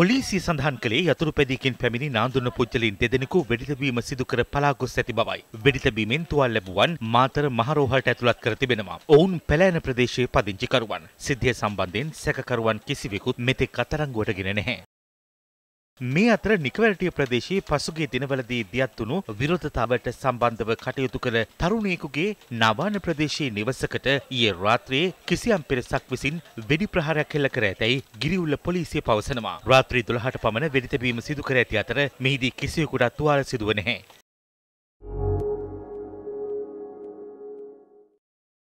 පොලිසිය සඳහන් කළේ යතුරු පැදියකින් පැමිණි නාඳුන පුද්ගලයින් දෙදෙනෙකු වෙඩිතැබීම සිදු කර පලා ගොස් ඇති බවයි. වෙඩිතැබීමෙන් තුවාල ලැබුවන් මාතර මහරෝහලට ඇතුළත් කර තිබෙනවා. ඔවුන් පැලෑන ප්‍රදේශයේ පදිංචිකරුවන්. සිද්ධිය සම්බන්ධයෙන් සැකකරුවන් කිසිවෙකුත් මෙතෙක් අත්අඩංගුවට ගෙන නැහැ. මේ අතර නිකවැලටිය ප්‍රදේශයේ පසුගිය දිනවලදී දියත් වුණු විරෝධතාවට සම්බන්ධව කටයුතු කළ තරුණියකුගේ නවාන ප්‍රදේශයේ නිවසකට ඊයේ රාත්‍රියේ කිසියම් පෙරසක් විසින් වෙඩි ප්‍රහාරයක් හෙළ කර ඇතැයි ගිරිඋල්ල පොලිසිය පවසනවා. රාත්‍රී 12ට පමණ වෙඩි තැබීම සිදු කර ඇති අතර මෙහිදී කිසිවෙකුට තුවාල සිදුව නැහැ.